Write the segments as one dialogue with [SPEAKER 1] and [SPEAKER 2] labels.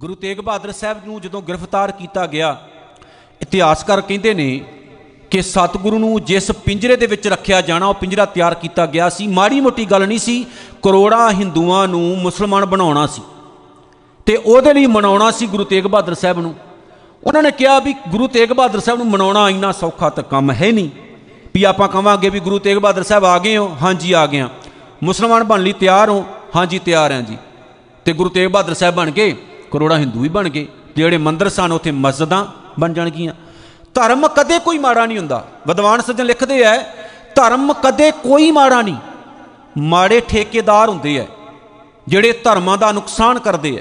[SPEAKER 1] ਗੁਰੂ ਤੇਗ ਬਹਾਦਰ ਸਾਹਿਬ ਨੂੰ ਜਦੋਂ ਗ੍ਰਿਫਤਾਰ ਕੀਤਾ ਗਿਆ ਇਤਿਹਾਸਕਾਰ ਕਹਿੰਦੇ ਨੇ ਕਿ ਸਤਿਗੁਰੂ ਨੂੰ ਜਿਸ ਪਿੰਜਰੇ ਦੇ ਵਿੱਚ ਰੱਖਿਆ ਜਾਣਾ ਉਹ ਪਿੰਜਰਾ ਤਿਆਰ ਕੀਤਾ ਗਿਆ ਸੀ ਮਾੜੀ ਮੋਟੀ ਗੱਲ ਨਹੀਂ ਸੀ ਕਰੋੜਾਂ ਹਿੰਦੂਆਂ ਨੂੰ ਮੁਸਲਮਾਨ ਬਣਾਉਣਾ ਸੀ ਤੇ ਉਹਦੇ ਲਈ ਮਨਾਉਣਾ ਸੀ ਗੁਰੂ ਤੇਗ ਬਹਾਦਰ ਸਾਹਿਬ ਨੂੰ ਉਹਨਾਂ ਨੇ ਕਿਹਾ ਵੀ ਗੁਰੂ ਤੇਗ ਬਹਾਦਰ ਸਾਹਿਬ ਨੂੰ ਮਨਾਉਣਾ ਇੰਨਾ ਸੌਖਾ ਤਾਂ ਕੰਮ ਹੈ ਨਹੀਂ ਵੀ ਆਪਾਂ ਕਵਾਂਗੇ ਵੀ ਗੁਰੂ ਤੇਗ ਬਹਾਦਰ ਸਾਹਿਬ ਆ ਗਏ ਹੋ ਹਾਂਜੀ ਆ ਗਏ ਆ ਮੁਸਲਮਾਨ ਬਣ ਲਈ ਤਿਆਰ ਹੋ ਹਾਂਜੀ ਤਿਆਰ ਹਾਂ ਜੀ ਤੇ ਗੁਰੂ ਤੇਗ ਬਹਾਦਰ ਸਾਹਿਬ ਬਣ ਕੇ ਕਰੋੜਾਂ ਹਿੰਦੂ ਵੀ ਬਣ ਗਏ ਜਿਹੜੇ ਮੰਦਰ ਸਨ ਉੱਥੇ ਮਸਜਿਦਾਂ ਬਣ ਜਾਣਗੀਆਂ ਧਰਮ ਕਦੇ ਕੋਈ ਮਾੜਾ ਨਹੀਂ ਹੁੰਦਾ ਵਿਦਵਾਨ ਸੱਜਣ ਲਿਖਦੇ ਐ ਧਰਮ ਕਦੇ ਕੋਈ ਮਾੜਾ ਨਹੀਂ ਮਾੜੇ ਠੇਕੇਦਾਰ ਹੁੰਦੇ ਐ ਜਿਹੜੇ ਧਰਮਾਂ ਦਾ ਨੁਕਸਾਨ ਕਰਦੇ ਐ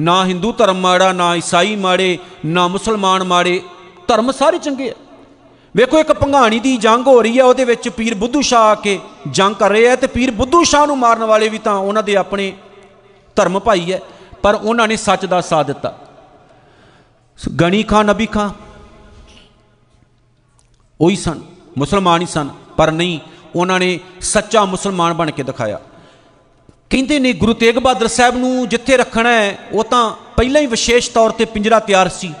[SPEAKER 1] ਨਾ ਹਿੰਦੂ ਧਰਮ ਮਾੜਾ ਨਾ ਈਸਾਈ ਮਾੜੇ ਨਾ ਮੁਸਲਮਾਨ ਮਾੜੇ ਧਰਮ ਸਾਰੇ ਚੰਗੇ ਐ ਵੇਖੋ ਇੱਕ ਪੰਘਾਣੀ ਦੀ ਜੰਗ ਹੋ ਰਹੀ ਹੈ ਉਹਦੇ ਵਿੱਚ ਪੀਰ ਬੁੱਧੂ ਸ਼ਾਹ ਆ ਕੇ ਜੰਗ ਕਰ ਰਹੇ ਐ ਤੇ ਪੀਰ ਬੁੱਧੂ ਸ਼ਾਹ ਨੂੰ ਮਾਰਨ ਵਾਲੇ ਵੀ ਤਾਂ ਉਹਨਾਂ ਦੇ ਆਪਣੇ ਧਰਮ ਭਾਈ ਐ ਪਰ ਉਹਨਾਂ ਨੇ ਸੱਚ ਦਾ ਸਾਥ ਦਿੱਤਾ ਗਣੀ ਖਾਂ ਨਬੀ ਖਾਂ ਉਹੀ ਸਨ ਮੁਸਲਮਾਨ ਹੀ ਸਨ ਪਰ ਨਹੀਂ ਉਹਨਾਂ ਨੇ ਸੱਚਾ ਮੁਸਲਮਾਨ ਬਣ ਕੇ ਦਿਖਾਇਆ ਕਹਿੰਦੇ ਨੇ ਗੁਰੂ ਤੇਗ ਬਹਾਦਰ ਸਾਹਿਬ ਨੂੰ ਜਿੱਥੇ ਰੱਖਣਾ ਹੈ ਉਹ ਤਾਂ ਪਹਿਲਾਂ ਹੀ ਵਿਸ਼ੇਸ਼ ਤੌਰ ਤੇ ਪਿੰਜਰਾ ਤਿਆਰ ਸੀ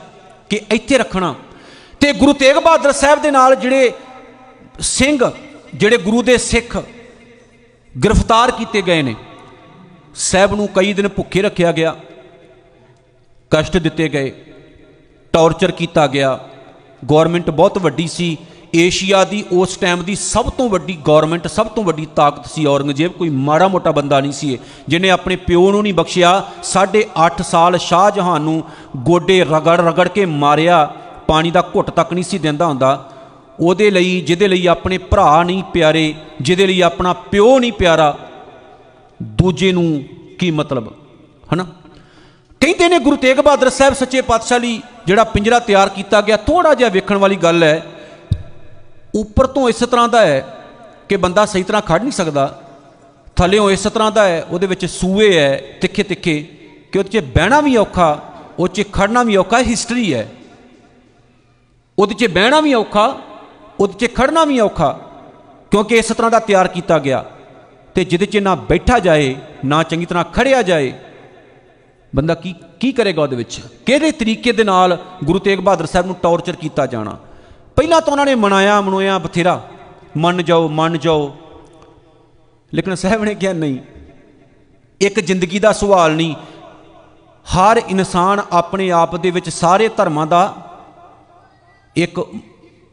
[SPEAKER 1] ਕਿ ਇੱਥੇ ਰੱਖਣਾ ਤੇ ਗੁਰੂ ਤੇਗ ਬਹਾਦਰ ਸਾਹਿਬ ਦੇ ਨਾਲ ਜਿਹੜੇ ਸਿੰਘ ਜਿਹੜੇ ਗੁਰੂ ਦੇ ਸਿੱਖ ਗ੍ਰਿਫਤਾਰ ਕੀਤੇ ਗਏ ਨੇ ਸਹਿਬ ਨੂੰ ਕਈ ਦਿਨ ਭੁੱਖੇ ਰੱਖਿਆ ਗਿਆ ਕਸ਼ਟ ਦਿੱਤੇ ਗਏ ਟੌਰਚਰ ਕੀਤਾ ਗਿਆ ਗਵਰਨਮੈਂਟ ਬਹੁਤ ਵੱਡੀ ਸੀ ਏਸ਼ੀਆ ਦੀ ਉਸ ਟਾਈਮ ਦੀ ਸਭ ਤੋਂ ਵੱਡੀ ਗਵਰਨਮੈਂਟ ਸਭ ਤੋਂ ਵੱਡੀ ਤਾਕਤ ਸੀ ਔਰੰਗਜ਼ੇਬ ਕੋਈ ਮਾੜਾ ਮੋਟਾ ਬੰਦਾ ਨਹੀਂ ਸੀ ਜਿਹਨੇ ਆਪਣੇ ਪਿਓ ਨੂੰ ਨਹੀਂ ਬਖਸ਼ਿਆ 8.5 ਸਾਲ ਸ਼ਾਹਜਹਾਨ ਨੂੰ ਗੋਡੇ ਰਗੜ ਰਗੜ ਕੇ ਮਾਰਿਆ ਪਾਣੀ ਦਾ ਘੁੱਟ ਤੱਕ ਨਹੀਂ ਸੀ ਦਿੰਦਾ ਹੁੰਦਾ ਉਹਦੇ ਲਈ ਜਿਹਦੇ ਲਈ ਆਪਣੇ ਭਰਾ ਨਹੀਂ ਪਿਆਰੇ ਜਿਹਦੇ ਲਈ ਆਪਣਾ ਪਿਓ ਨਹੀਂ ਪਿਆਰਾ ਦੂਜੇ ਨੂੰ ਕੀ ਮਤਲਬ ਹਨਾ ਕਹਿੰਦੇ ਨੇ ਗੁਰੂ ਤੇਗ ਬਹਾਦਰ ਸਾਹਿਬ ਸੱਚੇ ਪਾਤਸ਼ਾਹ ਲਈ ਜਿਹੜਾ ਪਿੰਜਰਾ ਤਿਆਰ ਕੀਤਾ ਗਿਆ ਥੋੜਾ ਜਿਹਾ ਵੇਖਣ ਵਾਲੀ ਗੱਲ ਹੈ ਉੱਪਰ ਤੋਂ ਇਸ ਤਰ੍ਹਾਂ ਦਾ ਹੈ ਕਿ ਬੰਦਾ ਸਹੀ ਤਰ੍ਹਾਂ ਖੜ ਨਹੀਂ ਸਕਦਾ ਥੱਲੇੋਂ ਇਸ ਤਰ੍ਹਾਂ ਦਾ ਹੈ ਉਹਦੇ ਵਿੱਚ ਸੂਏ ਹੈ ਤਿੱਖੇ ਤਿੱਖੇ ਕਿ ਉਹਦੇ 'ਚ ਬਹਿਣਾ ਵੀ ਔਖਾ ਉਹ 'ਚ ਖੜਨਾ ਵੀ ਔਖਾ ਹਿਸਟਰੀ ਹੈ ਉਹਦੇ 'ਚ ਬਹਿਣਾ ਵੀ ਔਖਾ ਉਹਦੇ 'ਚ ਖੜਨਾ ਵੀ ਔਖਾ ਕਿਉਂਕਿ ਇਸ ਤਰ੍ਹਾਂ ਦਾ ਤਿਆਰ ਕੀਤਾ ਗਿਆ ਤੇ ਜਿਹਦੇ 'ਚ ਨਾ ਬੈਠਾ ਜਾਏ ਨਾ ਚੰਗੀ ਤਰ੍ਹਾਂ ਖੜਿਆ ਜਾਏ ਬੰਦਾ ਕੀ ਕੀ ਕਰੇਗਾ ਉਹਦੇ ਵਿੱਚ ਕਿਹੜੇ ਤਰੀਕੇ ਦੇ ਨਾਲ ਗੁਰੂ ਤੇਗ ਬਹਾਦਰ ਸਾਹਿਬ ਨੂੰ ਟੌਰਚਰ ਕੀਤਾ ਜਾਣਾ ਪਹਿਲਾਂ ਤਾਂ ਉਹਨਾਂ ਨੇ ਮਨਾਇਆ ਮਨੋਇਆ ਬਥੇਰਾ ਮੰਨ ਜਾਓ ਮੰਨ ਜਾਓ ਲੇਕਿਨ ਸਾਹਿਬ ਨੇ ਕਿਹਾ ਨਹੀਂ ਇੱਕ ਜ਼ਿੰਦਗੀ ਦਾ ਸਵਾਲ ਨਹੀਂ ਹਰ ਇਨਸਾਨ ਆਪਣੇ ਆਪ ਦੇ ਵਿੱਚ ਸਾਰੇ ਧਰਮਾਂ ਦਾ ਇੱਕ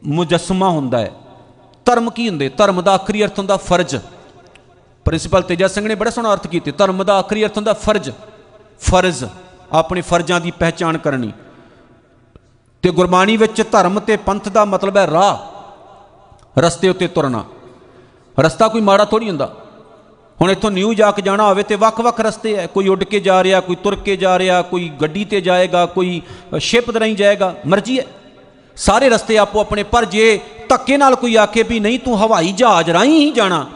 [SPEAKER 1] ਮੁਜਸਮਾ ਹੁੰਦਾ ਹੈ ਧਰਮ ਕੀ ਹੁੰਦੇ ਧਰਮ ਦਾ ਆਖਰੀ ਅਰਥ ਹੁੰਦਾ ਫਰਜ਼ ਪ੍ਰਿੰਸੀਪਲ ਤੇਜਾ ਸਿੰਘ ਨੇ ਬੜਾ ਸੋਹਣਾ ਅਰਥ ਕੀਤੇ ਧਰਮ ਦਾ ਆਖਰੀ ਅਰਥ ਹੁੰਦਾ ਫਰਜ਼ ਫਰਜ਼ ਆਪਣੇ ਫਰਜ਼ਾਂ ਦੀ ਪਹਿਚਾਣ ਕਰਨੀ ਤੇ ਗੁਰਬਾਣੀ ਵਿੱਚ ਧਰਮ ਤੇ ਪੰਥ ਦਾ ਮਤਲਬ ਹੈ ਰਾਹ ਰਸਤੇ ਉੱਤੇ ਤੁਰਨਾ ਰਸਤਾ ਕੋਈ ਮਾੜਾ ਥੋੜੀ ਹੁੰਦਾ ਹੁਣ ਇੱਥੋਂ ਨਿਊ ਕੇ ਜਾਣਾ ਹੋਵੇ ਤੇ ਵੱਖ-ਵੱਖ ਰਸਤੇ ਐ ਕੋਈ ਉੱਡ ਕੇ ਜਾ ਰਿਹਾ ਕੋਈ ਤੁਰ ਕੇ ਜਾ ਰਿਹਾ ਕੋਈ ਗੱਡੀ ਤੇ ਜਾਏਗਾ ਕੋਈ ਸ਼ਿਪ ਤੇ ਨਹੀਂ ਜਾਏਗਾ ਮਰਜ਼ੀ ਐ ਸਾਰੇ ਰਸਤੇ ਆਪੋ ਆਪਣੇ ਪਰ ਜੇ ਧੱਕੇ ਨਾਲ ਕੋਈ ਆਖੇ ਵੀ ਨਹੀਂ ਤੂੰ ਹਵਾਈ ਜਹਾਜ਼ ਰਾਹੀਂ ਹੀ ਜਾਣਾ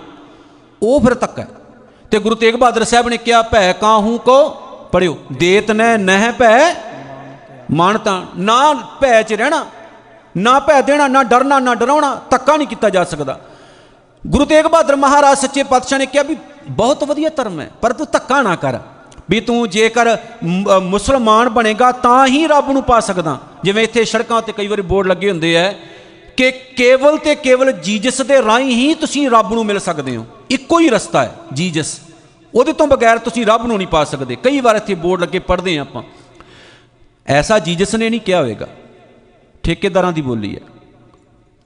[SPEAKER 1] ਉਹ ਫਿਰ ਹੈ ਤੇ ਗੁਰੂ ਤੇਗ ਬਹਾਦਰ ਸਾਹਿਬ ਨੇ ਕਿਹਾ ਭੈ ਕਾਹੂ ਕੋ ਪੜਿਓ ਦੇਤ ਨਹਿ ਨਹਿ ਭੈ ਮਨ ਤਾਂ ਨਾ ਭੈ ਚ ਰਹਿਣਾ ਨਾ ਭੈ ਦੇਣਾ ਨਾ ਡਰਨਾ ਨਾ ਡਰਾਉਣਾ ਤੱਕਾ ਨਹੀਂ ਕੀਤਾ ਜਾ ਸਕਦਾ ਗੁਰੂ ਤੇਗ ਬਹਾਦਰ ਮਹਾਰਾਜ ਸੱਚੇ ਪਾਤਸ਼ਾਹ ਨੇ ਕਿਹਾ ਵੀ ਬਹੁਤ ਵਧੀਆ ਧਰਮ ਹੈ ਪਰ ਤੂੰ ਤੱਕਾ ਨਾ ਕਰ ਵੀ ਤੂੰ ਜੇਕਰ ਮੁਸਲਮਾਨ ਬਣੇਗਾ ਤਾਂ ਹੀ ਰੱਬ ਨੂੰ ਪਾ ਸਕਦਾ ਜਿਵੇਂ ਇੱਥੇ ਸੜਕਾਂ ਤੇ ਕਈ ਵਾਰੀ ਬੋਰਡ ਲੱਗੇ ਹੁੰਦੇ ਐ ਕਿ ਕੇਵਲ ਤੇ ਕੇਵਲ ਜੀਜਸ ਦੇ ਰਾਹੀਂ ਹੀ ਤੁਸੀਂ ਰੱਬ ਨੂੰ ਮਿਲ ਸਕਦੇ ਹੋ ਇੱਕੋ ਹੀ ਰਸਤਾ ਹੈ ਜੀਜਸ ਉਹਦੇ ਤੋਂ ਬਗੈਰ ਤੁਸੀਂ ਰੱਬ ਨੂੰ ਨਹੀਂ ਪਾ ਸਕਦੇ ਕਈ ਵਾਰ ਇੱਥੇ ਬੋਰਡ ਲੱਗੇ ਪੜ੍ਹਦੇ ਆ ਆਪਾਂ ਐਸਾ ਜੀਜਸ ਨੇ ਨਹੀਂ ਕਿਹਾ ਹੋਵੇਗਾ ਠੇਕੇਦਾਰਾਂ ਦੀ ਬੋਲੀ ਹੈ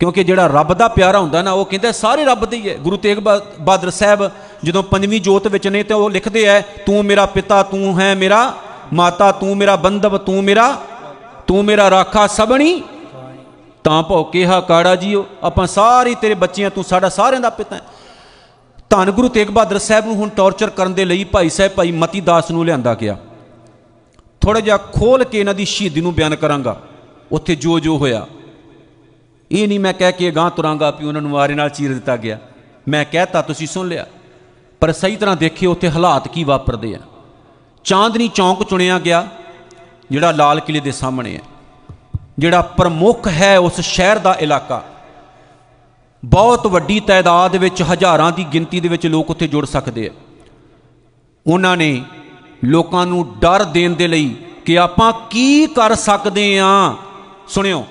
[SPEAKER 1] ਕਿਉਂਕਿ ਜਿਹੜਾ ਰੱਬ ਦਾ ਪਿਆਰਾ ਹੁੰਦਾ ਨਾ ਉਹ ਕਹਿੰਦਾ ਸਾਰੇ ਰੱਬ ਦੇ ਹੀ ਹੈ ਗੁਰੂ ਤੇਗ ਬਹਾਦਰ ਸਾਹਿਬ ਜਦੋਂ ਪੰਜਵੀਂ ਜੋਤ ਵਿੱਚ ਨੇ ਤੇ ਉਹ ਲਿਖਦੇ ਐ ਤੂੰ ਮੇਰਾ ਪਿਤਾ ਤੂੰ ਹੈ ਮੇਰਾ ਮਾਤਾ ਤੂੰ ਮੇਰਾ ਬੰਦਵ ਤੂੰ ਮੇਰਾ ਤੂੰ ਮੇਰਾ ਰਾਖਾ ਸਭਣੀ ਤਾਂ ਭੋ ਕਿਹਾ ਕਾੜਾ ਜੀਓ ਆਪਾਂ ਸਾਰੇ ਤੇਰੇ ਬੱਚਿਆਂ ਤੂੰ ਸਾਡਾ ਸਾਰਿਆਂ ਦਾ ਪਿਤਾ ਹੈ ਧੰਨ ਗੁਰੂ ਤੇਗ ਬਹਾਦਰ ਸਾਹਿਬ ਨੂੰ ਹੁਣ ਟੌਰਚਰ ਕਰਨ ਦੇ ਲਈ ਭਾਈ ਸਾਹਿਬ ਭਾਈ ਮਤੀ ਦਾਸ ਨੂੰ ਲਿਆਂਦਾ ਗਿਆ ਥੋੜਾ ਜਿਹਾ ਖੋਲ ਕੇ ਇਹਨਾਂ ਦੀ ਸ਼ਹੀਦੀ ਨੂੰ ਬਿਆਨ ਕਰਾਂਗਾ ਉੱਥੇ ਜੋ ਜੋ ਹੋਇਆ ਇਹ ਨਹੀਂ ਮੈਂ ਕਹਿ ਕੇ ਗਾਂ ਤੁਰਾਂਗਾ ਕਿ ਉਹਨਾਂ ਨੂੰ ਮਾਰੇ ਨਾਲ ਚੀਰ ਦਿੱਤਾ ਗਿਆ ਮੈਂ ਕਹਿਤਾ ਤੁਸੀਂ ਸੁਣ ਲਿਆ ਪਰ ਸਹੀ ਤਰ੍ਹਾਂ ਦੇਖਿਓ ਉੱਥੇ ਹਾਲਾਤ ਕੀ ਵਾਪਰਦੇ ਆ ਚਾਂਦਨੀ ਚੌਂਕ ਚੁਣਿਆ ਗਿਆ ਜਿਹੜਾ ਲਾਲ ਕਿਲੇ ਦੇ ਸਾਹਮਣੇ ਹੈ ਜਿਹੜਾ ਪ੍ਰਮੁੱਖ ਹੈ ਉਸ ਸ਼ਹਿਰ ਦਾ ਇਲਾਕਾ ਬਹੁਤ ਵੱਡੀ ਤਾਦਾਦ ਵਿੱਚ ਹਜ਼ਾਰਾਂ ਦੀ ਗਿਣਤੀ ਦੇ ਵਿੱਚ ਲੋਕ ਉੱਥੇ ਜੁੜ ਸਕਦੇ ਆ ਉਹਨਾਂ ਨੇ ਲੋਕਾਂ ਨੂੰ ਡਰ ਦੇਣ ਦੇ ਲਈ ਕਿ ਆਪਾਂ ਕੀ ਕਰ ਸਕਦੇ ਆ ਸੁਣਿਓ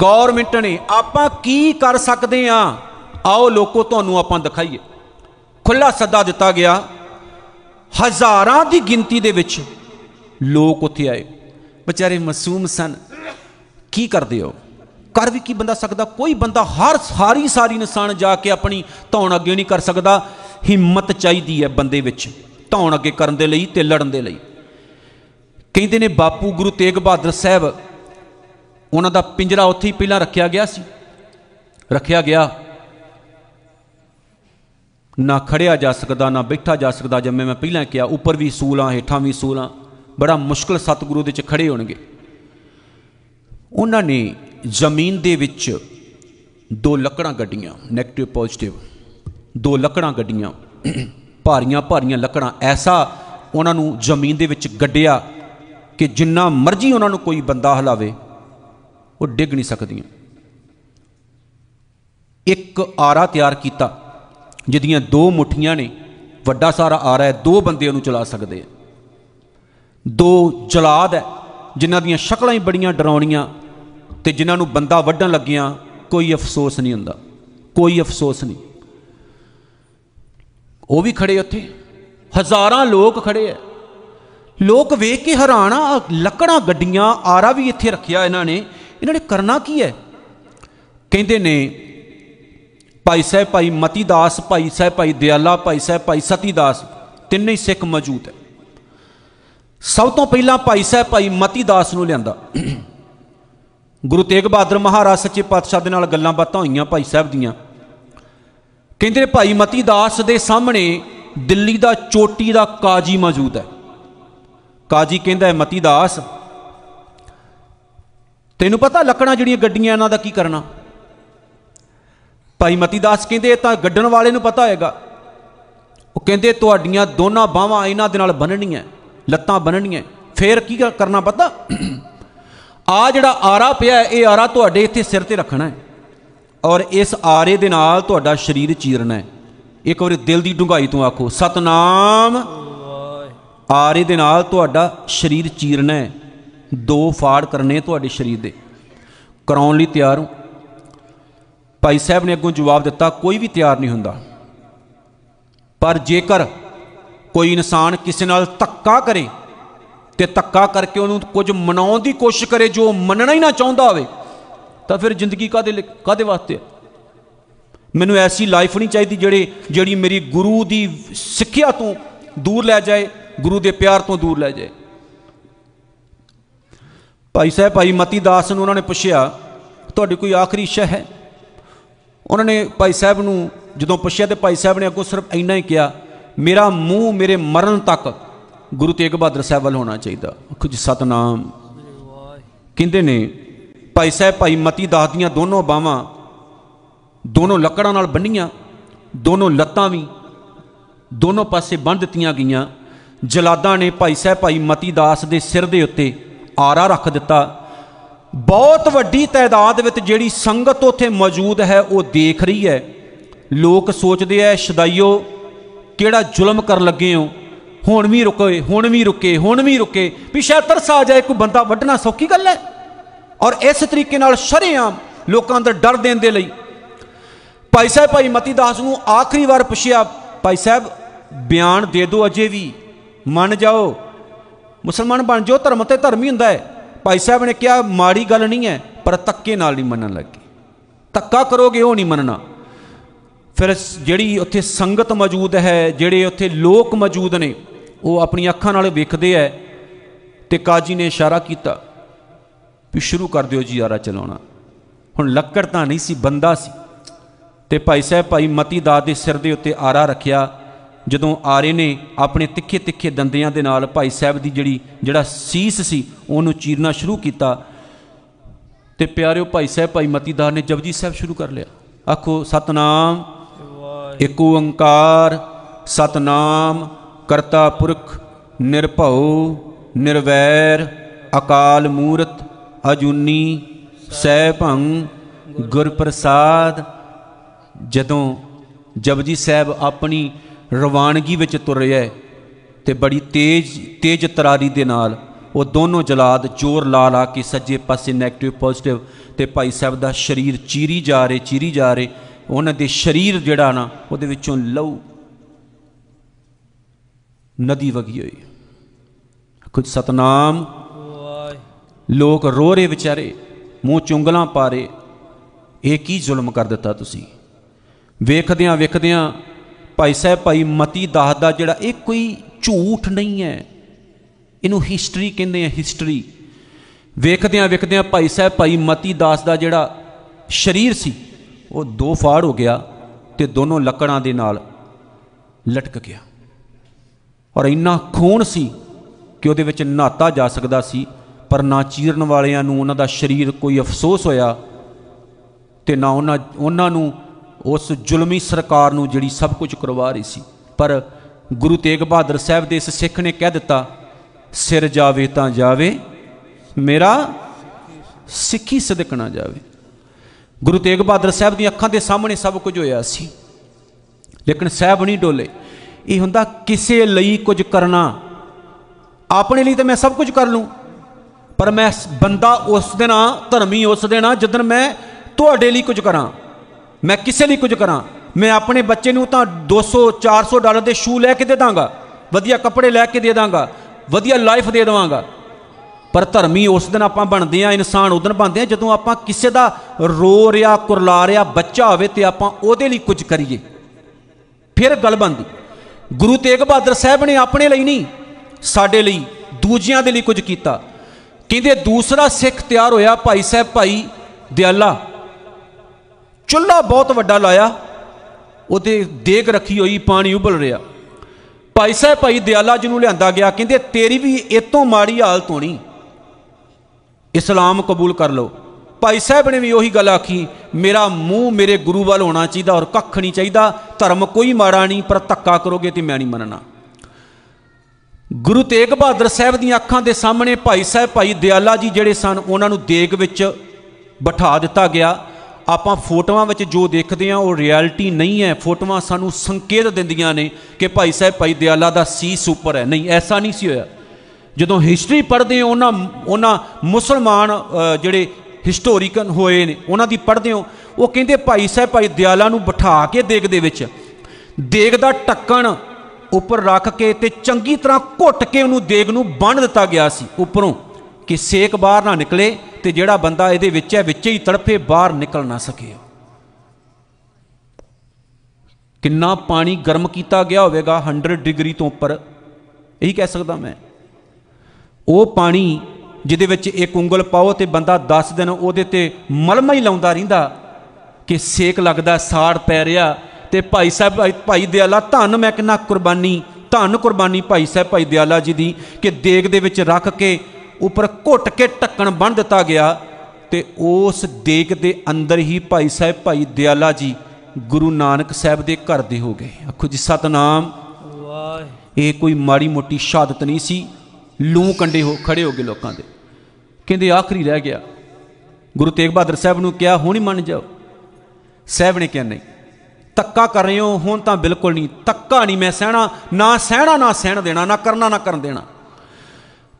[SPEAKER 1] ਗਵਰਨਮੈਂਟ ਨੇ ਆਪਾਂ ਕੀ ਕਰ ਸਕਦੇ ਆ ਆਓ ਲੋਕੋ ਤੁਹਾਨੂੰ ਆਪਾਂ ਦਿਖਾਈਏ ਖੁੱਲਾ ਸੱਦਾ ਦਿੱਤਾ ਗਿਆ ਹਜ਼ਾਰਾਂ ਦੀ ਗਿਣਤੀ ਦੇ ਵਿੱਚ ਲੋਕ ਉੱਥੇ ਆਏ ਵਿਚਾਰੇ ਮਾਸੂਮ ਸਨ ਕੀ ਕਰਦੇ ਹੋ ਕਰ ਵੀ ਕੀ ਬੰਦਾ ਸਕਦਾ ਕੋਈ ਬੰਦਾ ਹਰ ਸਾਰੀ ਸਾਰੀ ਨਿਸ਼ਾਨ ਜਾ ਕੇ ਆਪਣੀ ਧੌਣ ਅੱਗੇ ਨਹੀਂ ਕਰ ਸਕਦਾ ਹਿੰਮਤ ਚਾਹੀਦੀ ਹੈ ਬੰਦੇ ਵਿੱਚ ਧੌਣ ਅੱਗੇ ਕਰਨ ਦੇ ਲਈ ਤੇ ਲੜਨ ਦੇ ਲਈ ਕਹਿੰਦੇ ਨੇ ਬਾਪੂ ਗੁਰੂ ਤੇਗ ਬਹਾਦਰ ਸਾਹਿਬ ਉਹਨਾਂ ਦਾ ਪਿੰਜਰਾ ਉੱਥੇ ਹੀ ਪਹਿਲਾਂ ਰੱਖਿਆ ਗਿਆ ਸੀ ਰੱਖਿਆ ਗਿਆ ਨਾ ਖੜਿਆ ਜਾ ਸਕਦਾ ਨਾ ਬੈਠਾ ਜਾ ਸਕਦਾ ਜਿਵੇਂ ਮੈਂ ਪਹਿਲਾਂ ਕਿਹਾ ਉੱਪਰ ਵੀ ਸੂਲਾਂ ਹੇਠਾਂ ਵੀ ਸੂਲਾਂ ਬੜਾ ਮੁਸ਼ਕਲ ਸਤਿਗੁਰੂ ਦੇ ਚ ਖੜੇ ਹੋਣਗੇ ਉਹਨਾਂ ਨੇ ਜ਼ਮੀਨ ਦੇ ਵਿੱਚ ਦੋ ਲੱਕੜਾਂ ਗੱਡੀਆਂ 네ਗੇਟਿਵ ਪੋਜ਼ਿਟਿਵ ਦੋ ਲੱਕੜਾਂ ਗੱਡੀਆਂ ਭਾਰੀਆਂ ਭਾਰੀਆਂ ਲੱਕੜਾਂ ਐਸਾ ਉਹਨਾਂ ਨੂੰ ਜ਼ਮੀਨ ਦੇ ਵਿੱਚ ਗੱਡਿਆ ਕਿ ਜਿੰਨਾ ਮਰਜ਼ੀ ਉਹਨਾਂ ਨੂੰ ਕੋਈ ਬੰਦਾ ਹਲਾਵੇ ਉਹ ਡਿੱਗ ਨਹੀਂ ਸਕਦੀਆਂ ਇੱਕ ਆਰਾ ਤਿਆਰ ਕੀਤਾ ਜਿਹਦੀਆਂ ਦੋ ਮੁਠੀਆਂ ਨੇ ਵੱਡਾ ਸਾਰਾ ਆਰਾ ਹੈ ਦੋ ਬੰਦੇ ਉਹਨੂੰ ਚਲਾ ਸਕਦੇ ਆ ਦੋ ਜਲਾਦ ਹੈ ਜਿਨ੍ਹਾਂ ਦੀਆਂ ਸ਼ਕਲਾਂ ਹੀ ਬੜੀਆਂ ਡਰਾਉਣੀਆਂ ਤੇ ਜਿਨ੍ਹਾਂ ਨੂੰ ਬੰਦਾ ਵੱਢਣ ਲੱਗਿਆਂ ਕੋਈ ਅਫਸੋਸ ਨਹੀਂ ਹੁੰਦਾ ਕੋਈ ਅਫਸੋਸ ਨਹੀਂ ਉਹ ਵੀ ਖੜੇ ਉੱਥੇ ਹਜ਼ਾਰਾਂ ਲੋਕ ਖੜੇ ਐ ਲੋਕ ਵੇਖ ਕੇ ਹੈਰਾਨ ਆ ਲੱਕੜਾਂ ਗੱਡੀਆਂ ਆਰਾ ਵੀ ਇੱਥੇ ਰੱਖਿਆ ਇਹਨਾਂ ਨੇ ਇਹਨਾਂ ਨੇ ਕਰਨਾ ਕੀ ਹੈ ਕਹਿੰਦੇ ਨੇ ਭਾਈ ਸਾਹਿਬ ਭਾਈ ਮਤੀ ਦਾਸ ਭਾਈ ਸਾਹਿਬ ਭਾਈ ਦਿਆਲਾ ਭਾਈ ਸਾਹਿਬ ਭਾਈ ਸਤੀ ਦਾਸ ਤਿੰਨੇ ਹੀ ਸਿੱਖ ਮੌਜੂਦ ਐ ਸਭ ਤੋਂ ਪਹਿਲਾਂ ਭਾਈ ਸਾਹਿਬ ਭਾਈ ਮਤੀ ਦਾਸ ਨੂੰ ਲਿਆਂਦਾ ਗੁਰੂ ਤੇਗ ਬਹਾਦਰ ਮਹਾਰਾਜ ਸੱਚੇ ਪਾਤਸ਼ਾਹ ਦੇ ਨਾਲ ਗੱਲਾਂ ਬਾਤਾਂ ਹੋਈਆਂ ਭਾਈ ਸਾਹਿਬ ਦੀਆਂ ਕਹਿੰਦੇ ਭਾਈ ਮਤੀ ਦਾਸ ਦੇ ਸਾਹਮਣੇ ਦਿੱਲੀ ਦਾ ਚੋਟੀ ਦਾ ਕਾਜੀ ਮੌਜੂਦ ਹੈ ਕਾਜੀ ਕਹਿੰਦਾ ਹੈ ਮਤੀ ਦਾਸ ਤੈਨੂੰ ਪਤਾ ਲੱਕੜਾਂ ਜਿਹੜੀਆਂ ਗੱਡੀਆਂ ਇਹਨਾਂ ਦਾ ਕੀ ਕਰਨਾ ਭਾਈ ਮਤੀ ਦਾਸ ਕਹਿੰਦੇ ਇਹ ਤਾਂ ਗੱਡਣ ਵਾਲੇ ਨੂੰ ਪਤਾ ਹੋਏਗਾ ਉਹ ਕਹਿੰਦੇ ਤੁਹਾਡੀਆਂ ਦੋਨਾਂ ਬਾਹਾਂ ਇਹਨਾਂ ਦੇ ਨਾਲ ਬੰਨਣੀਆਂ ਲੱਤਾਂ ਬੰਨਣੀਆਂ ਫੇਰ ਕੀ ਕਰਨਾ ਪਤਾ ਆ ਜਿਹੜਾ ਆਰਾ ਪਿਆ ਇਹ ਆਰਾ ਤੁਹਾਡੇ ਇੱਥੇ ਸਿਰ ਤੇ ਰੱਖਣਾ ਹੈ ਔਰ ਇਸ ਆਰੇ ਦੇ ਨਾਲ ਤੁਹਾਡਾ ਸਰੀਰ ਚੀਰਨਾ ਹੈ ਇੱਕ ਵਾਰੀ ਦਿਲ ਦੀ ਡੁੰਗਾਈ ਤੋਂ ਆਖੋ ਸਤਨਾਮ ਆਰੇ ਦੇ ਨਾਲ ਤੁਹਾਡਾ ਸਰੀਰ ਚੀਰਨਾ ਹੈ ਦੋ ਫਾੜ ਕਰਨੇ ਤੁਹਾਡੇ ਸਰੀਰ ਦੇ ਕਰਾਉਣ ਲਈ ਤਿਆਰ ਹੋ ਭਾਈ ਸਾਹਿਬ ਨੇ ਅੱਗੋਂ ਜਵਾਬ ਦਿੱਤਾ ਕੋਈ ਵੀ ਤਿਆਰ ਨਹੀਂ ਹੁੰਦਾ ਪਰ ਜੇਕਰ ਕੋਈ ਇਨਸਾਨ ਕਿਸੇ ਨਾਲ ਤੱਕਾ ਕਰੇ ਤੇ ਤੱਕਾ ਕਰਕੇ ਉਹਨੂੰ ਕੁਝ ਮਨਾਉਣ ਦੀ ਕੋਸ਼ਿਸ਼ ਕਰੇ ਜੋ ਮੰਨਣਾ ਹੀ ਨਾ ਚਾਹੁੰਦਾ ਹੋਵੇ ਤਾਂ ਫਿਰ ਜ਼ਿੰਦਗੀ ਕਾਦੇ ਕਾਦੇ ਵਾਸਤੇ ਮੈਨੂੰ ਐਸੀ ਲਾਈਫ ਨਹੀਂ ਚਾਹੀਦੀ ਜਿਹੜੇ ਜਿਹੜੀ ਮੇਰੀ ਗੁਰੂ ਦੀ ਸਿੱਖਿਆ ਤੋਂ ਦੂਰ ਲੈ ਜਾਏ ਗੁਰੂ ਦੇ ਪਿਆਰ ਤੋਂ ਦੂਰ ਲੈ ਜਾਏ ਭਾਈ ਸਾਹਿਬ ਭਾਈ ਮਤੀ ਦਾਸ ਨੂੰ ਉਹਨਾਂ ਨੇ ਪੁੱਛਿਆ ਤੁਹਾਡੀ ਕੋਈ ਆਖਰੀ ਇੱਛਾ ਹੈ ਉਹਨਾਂ ਨੇ ਭਾਈ ਸਾਹਿਬ ਨੂੰ ਜਦੋਂ ਪੁੱਛਿਆ ਤੇ ਭਾਈ ਸਾਹਿਬ ਨੇ ਅੱਗੋਂ ਸਿਰਫ ਇੰਨਾ ਹੀ ਕਿਹਾ ਮੇਰਾ ਮੂੰਹ ਮੇਰੇ ਮਰਨ ਤੱਕ ਗੁਰੂ ਤੇਗ ਬਹਾਦਰ ਸਾਹਿਬ ਵੱਲ ਹੋਣਾ ਚਾਹੀਦਾ ਕੁਝ ਸਤਨਾਮ ਕਹਿੰਦੇ ਨੇ ਭਾਈ ਸਾਹਿਬ ਭਾਈ ਮਤੀ ਦਾਸ ਦੀਆਂ ਦੋਨੋਂ ਬਾਵਾ ਦੋਨੋਂ ਲੱਕੜਾਂ ਨਾਲ ਬੰਨੀਆਂ ਦੋਨੋਂ ਲੱਤਾਂ ਵੀ ਦੋਨੋਂ ਪਾਸੇ ਬੰਨ ਦਿੱਤੀਆਂ ਗਈਆਂ ਜਲਾਦਾਂ ਨੇ ਭਾਈ ਸਾਹਿਬ ਭਾਈ ਮਤੀ ਦਾਸ ਦੇ ਸਿਰ ਦੇ ਉੱਤੇ ਆਰਾ ਰੱਖ ਦਿੱਤਾ ਬਹੁਤ ਵੱਡੀ ਤਾਦਾਦ ਵਿੱਚ ਜਿਹੜੀ ਸੰਗਤ ਉੱਥੇ ਮੌਜੂਦ ਹੈ ਉਹ ਦੇਖ ਰਹੀ ਹੈ ਲੋਕ ਸੋਚਦੇ ਐ ਸ਼ਦਾਈਓ ਕਿਹੜਾ ਜ਼ੁਲਮ ਕਰਨ ਲੱਗੇ ਹੋ ਹੁਣ ਵੀ ਰੁਕੇ ਹੁਣ ਵੀ ਰੁਕੇ ਹੁਣ ਵੀ ਰੁਕੇ ਵੀ ਸ਼ਾਇਦ ਤਰਸ ਆ ਜਾਏ ਕੋਈ ਬੰਦਾ ਵੱਢਣਾ ਸੌਕੀ ਗੱਲ ਹੈ ਔਰ ਇਸ ਤਰੀਕੇ ਨਾਲ ਸ਼ਰਿਆਂ ਲੋਕਾਂ ਅੰਦਰ ਡਰ ਦੇਣ ਦੇ ਲਈ ਭਾਈ ਸਾਹਿਬ ਭਾਈ ਮਤੀ ਦਾਸ ਨੂੰ ਆਖਰੀ ਵਾਰ ਪੁੱਛਿਆ ਭਾਈ ਸਾਹਿਬ ਬਿਆਨ ਦੇ ਦਿਓ ਅਜੇ ਵੀ ਮੰਨ ਜਾਓ ਮੁਸਲਮਾਨ ਬਣ ਜਾਓ ਧਰਮ ਤੇ ਧਰਮ ਹੀ ਹੁੰਦਾ ਹੈ ਭਾਈ ਸਾਹਿਬ ਨੇ ਕਿਹਾ ਮਾੜੀ ਗੱਲ ਨਹੀਂ ਹੈ ਪਰ ਤੱਕੇ ਨਾਲ ਨਹੀਂ ਮੰਨਣ ਲੱਗੇ ਤੱਕਾ ਕਰੋਗੇ ਉਹ ਨਹੀਂ ਮੰਨਣਾ ਫਿਰ ਜਿਹੜੀ ਉੱਥੇ ਸੰਗਤ ਮੌਜੂਦ ਹੈ ਜਿਹੜੇ ਉੱਥੇ ਲੋਕ ਮੌਜੂਦ ਨੇ ਉਹ ਆਪਣੀ ਅੱਖਾਂ ਨਾਲ ਵੇਖਦੇ ਐ ਤੇ ਕਾਜੀ ਨੇ ਇਸ਼ਾਰਾ ਕੀਤਾ ਵੀ ਸ਼ੁਰੂ ਕਰ ਦਿਓ ਜੀ ਆਰਾ ਚਲਾਉਣਾ ਹੁਣ ਲੱਕੜ ਤਾਂ ਨਹੀਂ ਸੀ ਬੰਦਾ ਸੀ ਤੇ ਭਾਈ ਸਾਹਿਬ ਭਾਈ ਮਤੀ ਦਾਸ ਦੇ ਸਿਰ ਦੇ ਉੱਤੇ ਆਰਾ ਰੱਖਿਆ ਜਦੋਂ ਆਰੇ ਨੇ ਆਪਣੇ ਤਿੱਖੇ ਤਿੱਖੇ ਦੰਦਿਆਂ ਦੇ ਨਾਲ ਭਾਈ ਸਾਹਿਬ ਦੀ ਜਿਹੜੀ ਜਿਹੜਾ ਸੀਸ ਸੀ ਉਹਨੂੰ ਚੀਰਨਾ ਸ਼ੁਰੂ ਕੀਤਾ ਤੇ ਪਿਆਰਿਓ ਭਾਈ ਸਾਹਿਬ ਭਾਈ ਮਤੀ ਦਾਸ ਨੇ ਜਪਜੀ ਸਾਹਿਬ ਸ਼ੁਰੂ ਕਰ ਲਿਆ ਆਖੋ ਸਤਨਾਮ ਇੱਕ ਓੰਕਾਰ ਸਤਨਾਮ ਕਰਤਾ ਪੁਰਖ ਨਿਰਭਉ ਨਿਰਵੈਰ ਅਕਾਲ ਮੂਰਤ ਅਜੂਨੀ ਸੈਭੰ ਗੁਰ ਪ੍ਰਸਾਦ ਜਦੋਂ ਜਪਜੀ ਸਾਹਿਬ ਆਪਣੀ ਰਵਾਨਗੀ ਵਿੱਚ ਤੁਰ ਰਿਹਾ ਹੈ ਤੇ ਬੜੀ ਤੇਜ਼ ਤੇਜ਼ ਤਰਾਰੀ ਦੇ ਨਾਲ ਉਹ ਦੋਨੋਂ ਜਲਾਦ ਜ਼ੋਰ ਲਾ ਲਾ ਕੇ ਸੱਜੇ ਪਾਸੇ 네ਗੇਟਿਵ ਪੋਜ਼ਿਟਿਵ ਤੇ ਭਾਈ ਸਾਹਿਬ ਦਾ ਸਰੀਰ ਚੀਰੀ ਜਾ ਰੇ ਚੀਰੀ ਜਾ ਰੇ ਉਹਨਾਂ ਦੇ ਸਰੀਰ ਜਿਹੜਾ ਨਾ ਉਹਦੇ ਵਿੱਚੋਂ ਲਹੂ ਨਦੀ ਵਗੀ ਹੋਈ ਕੁਝ ਸਤਨਾਮ ਲੋਕ ਰੋ ਰਹੇ ਵਿਚਾਰੇ ਮੂੰਹ ਚੁੰਗਲਾਂ ਪਾਰੇ ਇਹ ਕੀ ਜ਼ੁਲਮ ਕਰ ਦਿੱਤਾ ਤੁਸੀਂ ਵੇਖਦਿਆਂ ਵੇਖਦਿਆਂ ਭਾਈ ਸਾਹਿਬ ਭਾਈ ਮਤੀ ਦਾਸ ਦਾ ਜਿਹੜਾ ਇਹ ਕੋਈ ਝੂਠ ਨਹੀਂ ਹੈ ਇਹਨੂੰ ਹਿਸਟਰੀ ਕਹਿੰਦੇ ਆ ਹਿਸਟਰੀ ਵੇਖਦਿਆਂ ਵੇਖਦਿਆਂ ਭਾਈ ਸਾਹਿਬ ਭਾਈ ਮਤੀ ਦਾਸ ਦਾ ਜਿਹੜਾ ਸਰੀਰ ਸੀ ਉਹ ਦੋ ਫਾੜ ਹੋ ਗਿਆ ਤੇ ਦੋਨੋਂ ਲੱਕੜਾਂ ਦੇ ਨਾਲ ਲਟਕ ਗਿਆ ਔਰ ਇੰਨਾ ਖੂਨ ਸੀ ਕਿ ਉਹਦੇ ਵਿੱਚ ਨਹਾਤਾ ਜਾ ਸਕਦਾ ਸੀ ਪਰ ਨਾ ਚੀਰਨ ਵਾਲਿਆਂ ਨੂੰ ਉਹਨਾਂ ਦਾ ਸਰੀਰ ਕੋਈ ਅਫਸੋਸ ਹੋਇਆ ਤੇ ਨਾ ਉਹਨਾਂ ਉਹਨਾਂ ਨੂੰ ਉਸ ਜ਼ੁਲਮੀ ਸਰਕਾਰ ਨੂੰ ਜਿਹੜੀ ਸਭ ਕੁਝ ਕਰਵਾ ਰਹੀ ਸੀ ਪਰ ਗੁਰੂ ਤੇਗ ਬਹਾਦਰ ਸਾਹਿਬ ਦੇ ਇਸ ਸਿੱਖ ਨੇ ਕਹਿ ਦਿੱਤਾ ਸਿਰ ਜਾਵੇ ਤਾਂ ਜਾਵੇ ਮੇਰਾ ਸਿੱਖੀ ਸਦਕ ਨਾ ਜਾਵੇ ਗੁਰੂ ਤੇਗ ਬਹਾਦਰ ਸਾਹਿਬ ਦੀਆਂ ਅੱਖਾਂ ਦੇ ਸਾਹਮਣੇ ਸਭ ਕੁਝ ਹੋਇਆ ਸੀ ਲੇਕਿਨ ਸਾਹਿਬ ਨਹੀਂ ਡੋਲੇ ਇਹ ਹੁੰਦਾ ਕਿਸੇ ਲਈ ਕੁਝ ਕਰਨਾ ਆਪਣੇ ਲਈ ਤਾਂ ਮੈਂ ਸਭ ਕੁਝ ਕਰ ਲੂੰ ਪਰ ਮੈਂ ਬੰਦਾ ਉਸ ਦਿਨ ਧਰਮੀ ਉਸ ਦਿਨ ਆ ਜਦੋਂ ਮੈਂ ਤੁਹਾਡੇ ਲਈ ਕੁਝ ਕਰਾਂ ਮੈਂ ਕਿਸੇ ਲਈ ਕੁਝ ਕਰਾਂ ਮੈਂ ਆਪਣੇ ਬੱਚੇ ਨੂੰ ਤਾਂ 200 400 ਡਾਲਰ ਦੇ ਸ਼ੂ ਲੈ ਕੇ ਦੇ ਦਾਂਗਾ ਵਧੀਆ ਕੱਪੜੇ ਲੈ ਕੇ ਦੇ ਦਾਂਗਾ ਵਧੀਆ ਲਾਈਫ ਦੇ ਦਵਾਂਗਾ ਪਰ ਧਰਮੀ ਉਸ ਦਿਨ ਆਪਾਂ ਬਣਦੇ ਆ ਇਨਸਾਨ ਉਦੋਂ ਬਣਦੇ ਆ ਜਦੋਂ ਆਪਾਂ ਕਿਸੇ ਦਾ ਰੋ ਰਿਆ ਕੁਰਲਾ ਰਿਆ ਬੱਚਾ ਹੋਵੇ ਤੇ ਆਪਾਂ ਉਹਦੇ ਲਈ ਕੁਝ ਕਰੀਏ ਫਿਰ ਗੱਲ ਬਣਦੀ ਗੁਰੂ ਤੇਗ ਬਹਾਦਰ ਸਾਹਿਬ ਨੇ ਆਪਣੇ ਲਈ ਨਹੀਂ ਸਾਡੇ ਲਈ ਦੂਜਿਆਂ ਦੇ ਲਈ ਕੁਝ ਕੀਤਾ ਕਹਿੰਦੇ ਦੂਸਰਾ ਸਿੱਖ ਤਿਆਰ ਹੋਇਆ ਭਾਈ ਸਾਹਿਬ ਭਾਈ ਦਿਆਲਾ ਚੁੱਲ੍ਹਾ ਬਹੁਤ ਵੱਡਾ ਲਾਇਆ ਉਹਦੇ ਦੇਗ ਰੱਖੀ ਹੋਈ ਪਾਣੀ ਉਬਲ ਰਿਹਾ ਭਾਈ ਸਾਹਿਬ ਭਾਈ ਦਿਆਲਾ ਜਿਹਨੂੰ ਲਿਆਂਦਾ ਗਿਆ ਕਹਿੰਦੇ ਤੇਰੀ ਵੀ ਇਤੋਂ ਮਾੜੀ ਹਾਲਤ ਹੋਣੀ ਇਸਲਾਮ ਕਬੂਲ ਕਰ ਲਓ ਭਾਈ ਸਾਹਿਬ ਨੇ ਵੀ ਉਹੀ ਗੱਲ ਆਖੀ ਮੇਰਾ ਮੂੰਹ ਮੇਰੇ ਗੁਰੂ ਵੱਲ ਹੋਣਾ ਚਾਹੀਦਾ ਔਰ ਕੱਖ ਨਹੀਂ ਚਾਹੀਦਾ ਧਰਮ ਕੋਈ ਮਾੜਾ ਨਹੀਂ ਪਰ ਧੱਕਾ ਕਰੋਗੇ ਤੇ ਮੈਂ ਨਹੀਂ ਮੰਨਣਾ ਗੁਰੂ ਤੇਗ ਬਹਾਦਰ ਸਾਹਿਬ ਦੀਆਂ ਅੱਖਾਂ ਦੇ ਸਾਹਮਣੇ ਭਾਈ ਸਾਹਿਬ ਭਾਈ ਦਿਆਲਾ ਜੀ ਜਿਹੜੇ ਸਨ ਉਹਨਾਂ ਨੂੰ ਦੇਗ ਵਿੱਚ ਬਿਠਾ ਦਿੱਤਾ ਗਿਆ ਆਪਾਂ ਫੋਟੋਆਂ ਵਿੱਚ ਜੋ ਦੇਖਦੇ ਆ ਉਹ ਰਿਐਲਿਟੀ ਨਹੀਂ ਹੈ ਫੋਟੋਆਂ ਸਾਨੂੰ ਸੰਕੇਤ ਦਿੰਦੀਆਂ ਨੇ ਕਿ ਭਾਈ ਸਾਹਿਬ ਭਾਈ ਦਿਆਲਾ ਦਾ ਸੀਸ ਉੱਪਰ ਹੈ ਨਹੀਂ ਐਸਾ ਨਹੀਂ ਸੀ ਹੋਇਆ ਜਦੋਂ ਹਿਸਟਰੀ ਪੜ੍ਹਦੇ ਉਹਨਾਂ ਉਹਨਾਂ ਮੁਸਲਮਾਨ ਜਿਹੜੇ ਹਿਸਟੋਰੀਕਨ ਹੋਏ ਨੇ ਉਹਨਾਂ ਦੀ ਪੜ੍ਹਦੇ ਹੋ ਉਹ ਕਹਿੰਦੇ ਭਾਈ ਸਾਹਿਬ ਭਾਈ ਦਿਆਲਾ ਨੂੰ ਬਿਠਾ ਕੇ ਦੇਗ ਦੇ ਵਿੱਚ ਦੇਗ ਦਾ ਟੱਕਣ ਉੱਪਰ ਰੱਖ ਕੇ ਤੇ ਚੰਗੀ ਤਰ੍ਹਾਂ ਘੁੱਟ ਕੇ ਉਹਨੂੰ ਦੇਗ ਨੂੰ ਬੰਨ ਦਿੱਤਾ ਗਿਆ ਸੀ ਉੱਪਰੋਂ ਕਿ ਸੇਕ ਬਾਹਰ ਨਾ ਨਿਕਲੇ ਤੇ ਜਿਹੜਾ ਬੰਦਾ ਇਹਦੇ ਵਿੱਚ ਹੈ ਵਿੱਚੇ ਹੀ ਤੜਫੇ ਬਾਹਰ ਨਿਕਲ ਨਾ ਸਕੇ ਕਿੰਨਾ ਪਾਣੀ ਗਰਮ ਕੀਤਾ ਗਿਆ ਹੋਵੇਗਾ 100 ਡਿਗਰੀ ਤੋਂ ਉੱਪਰ ਇਹੀ ਕਹਿ ਸਕਦਾ ਮੈਂ ਉਹ ਪਾਣੀ ਜਿਹਦੇ ਵਿੱਚ ਇੱਕ ਉਂਗਲ ਪਾਓ ਤੇ ਬੰਦਾ 10 ਦਿਨ ਉਹਦੇ ਤੇ ਮਲਮਾ ਹੀ ਲਾਉਂਦਾ ਰਹਿੰਦਾ ਕਿ ਸੇਕ ਲੱਗਦਾ ਸਾੜ ਪੈ ਰਿਹਾ ਤੇ ਭਾਈ ਸਾਹਿਬ ਭਾਈ ਦਿਆਲਾ ਧੰਨ ਮੈਂ ਕਿੰਨਾ ਕੁਰਬਾਨੀ ਧੰਨ ਕੁਰਬਾਨੀ ਭਾਈ ਸਾਹਿਬ ਭਾਈ ਦਿਆਲਾ ਜੀ ਦੀ ਕਿ ਦੇਗ ਦੇ ਵਿੱਚ ਰੱਖ ਕੇ ਉੱਪਰ ਘੁੱਟ ਕੇ ਟੱਕਣ ਬੰਨ ਦਿੱਤਾ ਗਿਆ ਤੇ ਉਸ ਦੇਗ ਦੇ ਅੰਦਰ ਹੀ ਭਾਈ ਸਾਹਿਬ ਭਾਈ ਦਿਆਲਾ ਜੀ ਗੁਰੂ ਨਾਨਕ ਸਾਹਿਬ ਦੇ ਘਰ ਦੇ ਹੋ ਗਏ ਆਖੋ ਜੀ ਸਤਨਾਮ ਇਹ ਕੋਈ ਮਾੜੀ ਮੋਟੀ ਸ਼ਹਾਦਤ ਨਹੀਂ ਸੀ ਲੂ ਕੰਡੇ ਹੋ ਖੜੇ ਹੋ ਗਏ ਲੋਕਾਂ ਦੇ ਕਹਿੰਦੇ ਆਖਰੀ ਰਹਿ ਗਿਆ ਗੁਰੂ ਤੇਗ ਬਹਾਦਰ ਸਾਹਿਬ ਨੂੰ ਕਿਹਾ ਹੁਣ ਹੀ ਮੰਨ ਜਾਓ ਸਾਹਿਬ ਨੇ ਕਿਹਾ ਨਹੀਂ ਤੱਕਾ ਕਰ ਰਹੇ ਹੋ ਹੁਣ ਤਾਂ ਬਿਲਕੁਲ ਨਹੀਂ ਤੱਕਾ ਨਹੀਂ ਮੈਂ ਸਹਿਣਾ ਨਾ ਸਹਿਣਾ ਨਾ ਸਹਿਣ ਦੇਣਾ ਨਾ ਕਰਨਾ ਨਾ ਕਰਨ ਦੇਣਾ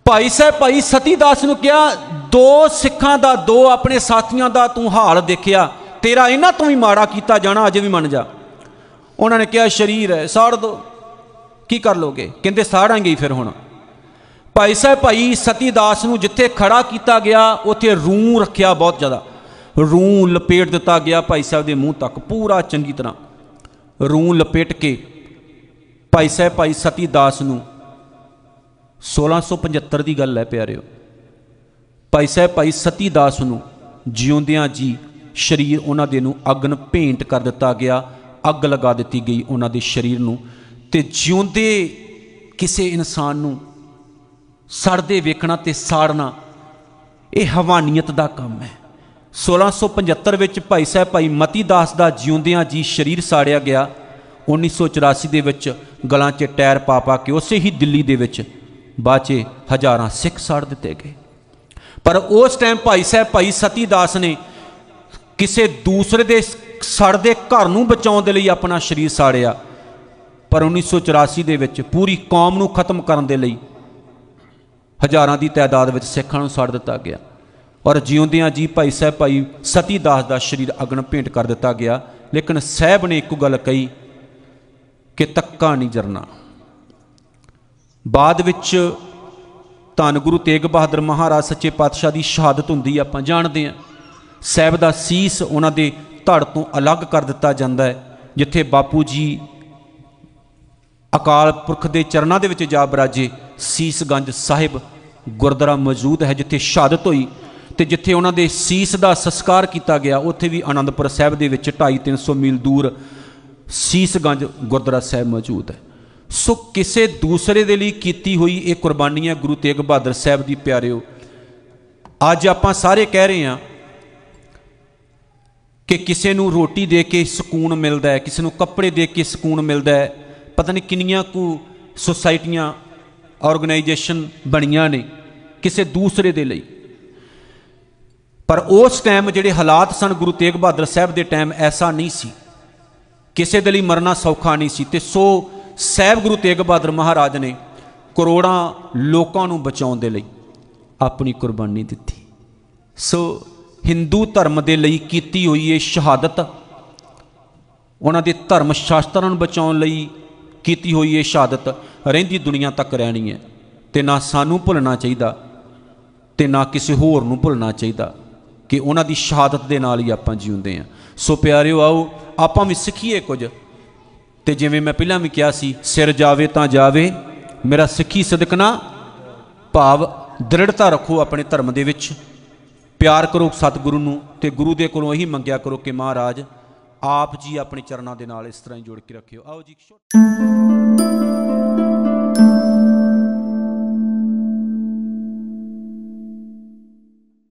[SPEAKER 1] ਭਾਈ ਸਾਹਿਬ ਭਾਈ ਸਤੀਦਾਸ ਨੂੰ ਕਿਹਾ ਦੋ ਸਿੱਖਾਂ ਦਾ ਦੋ ਆਪਣੇ ਸਾਥੀਆਂ ਦਾ ਤੂੰ ਹਾਲ ਦੇਖਿਆ ਤੇਰਾ ਇਹਨਾਂ ਤੋਂ ਵੀ ਮਾੜਾ ਕੀਤਾ ਜਾਣਾ ਅਜੇ ਵੀ ਮੰਨ ਜਾ ਉਹਨਾਂ ਨੇ ਕਿਹਾ ਸ਼ਰੀਰ ਹੈ ਸਾੜ ਦੋ ਕੀ ਕਰ ਲੋਗੇ ਕਹਿੰਦੇ ਸਾੜਾਂਗੇ ਫਿਰ ਹੁਣ ਭਾਈ ਸਾਹਿਬ ਭਾਈ ਸਤੀਦਾਸ ਨੂੰ ਜਿੱਥੇ ਖੜਾ ਕੀਤਾ ਗਿਆ ਉੱਥੇ ਰੂਹ ਰੱਖਿਆ ਬਹੁਤ ਜ਼ਿਆਦਾ ਰੂਹ ਲਪੇਟ ਦਿੱਤਾ ਗਿਆ ਭਾਈ ਸਾਹਿਬ ਦੇ ਮੂੰਹ ਤੱਕ ਪੂਰਾ ਚੰਗੀ ਤਰ੍ਹਾਂ ਰੂਹ ਲਪੇਟ ਕੇ ਭਾਈ ਸਾਹਿਬ ਭਾਈ ਸਤੀਦਾਸ ਨੂੰ 1675 ਦੀ ਗੱਲ ਹੈ ਪਿਆਰਿਓ ਭਾਈ ਸਾਹਿਬ ਭਾਈ ਸਤੀਦਾਸ ਨੂੰ ਜਿਉਂਦਿਆਂ ਜੀ ਸਰੀਰ ਉਹਨਾਂ ਦੇ ਨੂੰ ਅਗਨ ਭੇਂਟ ਕਰ ਦਿੱਤਾ ਗਿਆ ਅੱਗ ਲਗਾ ਦਿੱਤੀ ਗਈ ਉਹਨਾਂ ਦੇ ਸਰੀਰ ਨੂੰ ਤੇ ਜਿਉਂਦੇ ਕਿਸੇ ਇਨਸਾਨ ਨੂੰ ਸੜਦੇ ਵੇਖਣਾ ਤੇ ਸਾੜਨਾ ਇਹ ਹਵਾਨੀਅਤ ਦਾ ਕੰਮ ਹੈ 1675 ਵਿੱਚ ਭਾਈ ਸਾਹਿਬ ਭਾਈ ਮਤੀ ਦਾਸ ਦਾ ਜਿਉਂਦਿਆਂ ਜੀ ਸਰੀਰ ਸਾੜਿਆ ਗਿਆ 1984 ਦੇ ਵਿੱਚ ਗਲਾਂ 'ਚ ਟਾਇਰ ਪਾ ਪਾ ਕੇ ਉਸੇ ਹੀ ਦਿੱਲੀ ਦੇ ਵਿੱਚ ਬਾਚੇ ਹਜ਼ਾਰਾਂ ਸਿੱਖ ਸਾੜ ਦਿੱਤੇ ਗਏ ਪਰ ਉਸ ਟਾਈਮ ਭਾਈ ਸਾਹਿਬ ਭਾਈ ਸਤੀ ਦਾਸ ਨੇ ਕਿਸੇ ਦੂਸਰੇ ਦੇ ਸੜਦੇ ਘਰ ਨੂੰ ਬਚਾਉਣ ਦੇ ਲਈ ਆਪਣਾ ਸਰੀਰ ਸਾੜਿਆ ਪਰ 1984 ਦੇ ਵਿੱਚ ਪੂਰੀ ਕੌਮ ਨੂੰ ਖਤਮ ਕਰਨ ਦੇ ਲਈ ਹਜ਼ਾਰਾਂ ਦੀ ਤਾਦਾਦ ਵਿੱਚ ਸਿੱਖਾਂ ਨੂੰ ਸਾੜ ਦਿੱਤਾ ਗਿਆ ਔਰ ਜਿਉਂਦਿਆਂ ਜੀ ਭਾਈ ਸਾਹਿਬ ਭਾਈ ਸਤੀ ਦਾਸ ਦਾ ਸਰੀਰ ਅਗਨ ਭੇਂਟ ਕਰ ਦਿੱਤਾ ਗਿਆ ਲੇਕਿਨ ਸਹਿਬ ਨੇ ਇੱਕੋ ਗੱਲ ਕਹੀ ਕਿ ਤੱਕਾ ਨਹੀਂ ਜਰਨਾ ਬਾਅਦ ਵਿੱਚ ਧੰਨ ਗੁਰੂ ਤੇਗ ਬਹਾਦਰ ਮਹਾਰਾਜ ਸੱਚੇ ਪਾਤਸ਼ਾਹ ਦੀ ਸ਼ਹਾਦਤ ਹੁੰਦੀ ਆਪਾਂ ਜਾਣਦੇ ਆ ਸਹਿਬ ਦਾ ਸੀਸ ਉਹਨਾਂ ਦੇ ਧੜ ਤੋਂ ਅਲੱਗ ਕਰ ਦਿੱਤਾ ਜਾਂਦਾ ਹੈ ਜਿੱਥੇ ਬਾਪੂ ਜੀ ਅਕਾਲ ਪੁਰਖ ਦੇ ਚਰਨਾਂ ਦੇ ਵਿੱਚ ਜਾ ਬਰਾਜੇ ਸੀਸ ਗੰਜ ਸਾਹਿਬ ਗੁਰਦੁਆਰਾ ਮੌਜੂਦ ਹੈ ਜਿੱਥੇ ਸ਼ਹਾਦਤ ਹੋਈ ਤੇ ਜਿੱਥੇ ਉਹਨਾਂ ਦੇ ਸੀਸ ਦਾ ਸੰਸਕਾਰ ਕੀਤਾ ਗਿਆ ਉੱਥੇ ਵੀ ਆਨੰਦਪੁਰ ਸਾਹਿਬ ਦੇ ਵਿੱਚ 2.5-300 ਮੀਲ ਦੂਰ ਸੀਸਗੰਜ ਗੁਰਦੁਆਰਾ ਸਾਹਿਬ ਮੌਜੂਦ ਹੈ ਸੋ ਕਿਸੇ ਦੂਸਰੇ ਦੇ ਲਈ ਕੀਤੀ ਹੋਈ ਇਹ ਕੁਰਬਾਨੀ ਹੈ ਗੁਰੂ ਤੇਗ ਬਹਾਦਰ ਸਾਹਿਬ ਦੀ ਪਿਆਰਿਓ ਅੱਜ ਆਪਾਂ ਸਾਰੇ ਕਹਿ ਰਹੇ ਹਾਂ ਕਿ ਕਿਸੇ ਨੂੰ ਰੋਟੀ ਦੇ ਕੇ ਸਕੂਨ ਮਿਲਦਾ ਹੈ ਕਿਸੇ ਨੂੰ ਕੱਪੜੇ ਦੇ ਕੇ ਸਕੂਨ ਮਿਲਦਾ ਹੈ ਪਤਾ ਨਹੀਂ ਕਿੰਨੀਆਂ ਕੁ ਸੁਸਾਇਟੀਆਂ ਆਰਗੇਨਾਈਜੇਸ਼ਨ ਬਣੀਆਂ ਨੇ ਕਿਸੇ ਦੂਸਰੇ ਦੇ ਲਈ ਪਰ ਉਸ ਟਾਈਮ ਜਿਹੜੇ ਹਾਲਾਤ ਸਨ ਗੁਰੂ ਤੇਗ ਬਹਾਦਰ ਸਾਹਿਬ ਦੇ ਟਾਈਮ ਐਸਾ ਨਹੀਂ ਸੀ ਕਿਸੇ ਦੇ ਲਈ ਮਰਨਾ ਸੌਖਾ ਨਹੀਂ ਸੀ ਤੇ ਸੋ ਸਾਹਿਬ ਗੁਰੂ ਤੇਗ ਬਹਾਦਰ ਮਹਾਰਾਜ ਨੇ ਕਰੋੜਾਂ ਲੋਕਾਂ ਨੂੰ ਬਚਾਉਣ ਦੇ ਲਈ ਆਪਣੀ ਕੁਰਬਾਨੀ ਦਿੱਤੀ ਸੋ Hindu ਧਰਮ ਦੇ ਲਈ ਕੀਤੀ ਹੋਈ ਇਹ ਸ਼ਹਾਦਤ ਉਹਨਾਂ ਦੇ ਧਰਮ ਸ਼ਾਸਤਰਾਂ ਨੂੰ ਬਚਾਉਣ ਲਈ ਕੀਤੀ ਹੋਈ ਇਹ ਸ਼ਹਾਦਤ ਰਹਿੰਦੀ ਦੁਨੀਆ ਤੱਕ ਰਹਿਣੀ ਹੈ ਤੇ ਨਾ ਸਾਨੂੰ ਭੁੱਲਣਾ ਚਾਹੀਦਾ ਤੇ ਨਾ ਕਿਸੇ ਹੋਰ ਨੂੰ ਭੁੱਲਣਾ ਚਾਹੀਦਾ ਕਿ ਉਹਨਾਂ ਦੀ ਸ਼ਹਾਦਤ ਦੇ ਨਾਲ ਹੀ ਆਪਾਂ ਜੀਉਂਦੇ ਆ ਸੋ ਪਿਆਰਿਓ ਆਓ ਆਪਾਂ ਵੀ ਸਿੱਖੀਏ ਕੁਝ ਤੇ ਜਿਵੇਂ ਮੈਂ ਪਹਿਲਾਂ ਵੀ ਕਿਹਾ ਸੀ ਸਿਰ ਜਾਵੇ ਤਾਂ ਜਾਵੇ ਮੇਰਾ ਸਿੱਖੀ ਸਦਕਨਾ ਭਾਵ ਦ੍ਰਿੜਤਾ ਰੱਖੋ ਆਪਣੇ ਧਰਮ ਦੇ ਵਿੱਚ ਪਿਆਰ ਕਰੋ ਸਤਿਗੁਰੂ ਨੂੰ ਤੇ ਗੁਰੂ ਦੇ ਕੋਲੋਂ ਇਹੀ ਮੰਗਿਆ ਕਰੋ ਕਿ ਮਹਾਰਾਜ ਆਪ ਜੀ ਆਪਣੇ ਚਰਨਾਂ ਦੇ ਨਾਲ ਇਸ ਤਰ੍ਹਾਂ ਹੀ ਜੋੜ ਕੇ ਰੱਖਿਓ ਆਓ ਜੀ